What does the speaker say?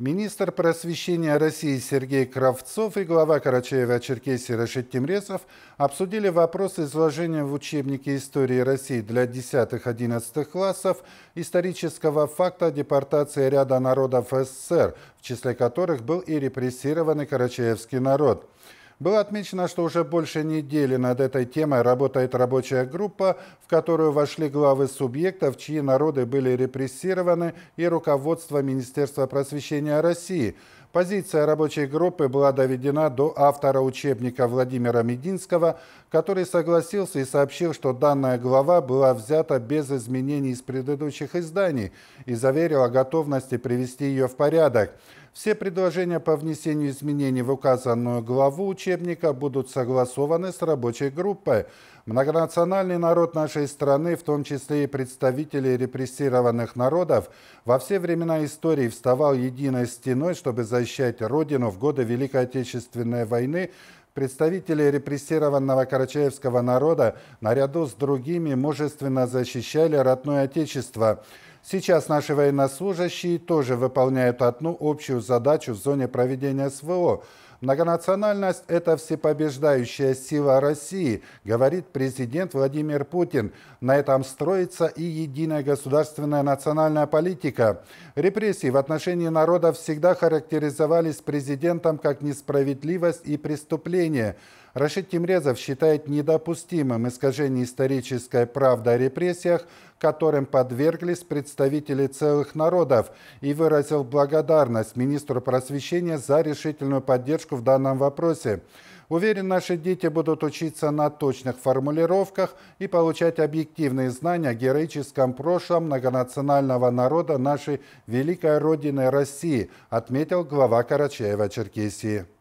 Министр просвещения России Сергей Кравцов и глава Карачаева-Черкесии Рашид Тимресов обсудили вопрос изложения в учебнике истории России для 10-11 классов исторического факта депортации ряда народов СССР, в числе которых был и репрессированный карачаевский народ. Было отмечено, что уже больше недели над этой темой работает рабочая группа, в которую вошли главы субъектов, чьи народы были репрессированы, и руководство Министерства просвещения России. Позиция рабочей группы была доведена до автора учебника Владимира Мединского, который согласился и сообщил, что данная глава была взята без изменений из предыдущих изданий и заверил о готовности привести ее в порядок. Все предложения по внесению изменений в указанную главу учебника будут согласованы с рабочей группой. Многонациональный народ нашей страны, в том числе и представители репрессированных народов, во все времена истории вставал единой стеной, чтобы защитить «Защищайте Родину» в годы Великой Отечественной войны представители репрессированного карачаевского народа наряду с другими мужественно защищали родное Отечество. Сейчас наши военнослужащие тоже выполняют одну общую задачу в зоне проведения СВО – Многонациональность – это всепобеждающая сила России, говорит президент Владимир Путин. На этом строится и единая государственная национальная политика. Репрессии в отношении народа всегда характеризовались президентом как несправедливость и преступление. Рашид Тимрезов считает недопустимым искажение исторической правды о репрессиях, которым подверглись представители целых народов, и выразил благодарность министру просвещения за решительную поддержку поддержку в данном вопросе. Уверен, наши дети будут учиться на точных формулировках и получать объективные знания о героическом прошлом многонационального народа нашей великой Родины России, отметил глава Карачаева-Черкесии.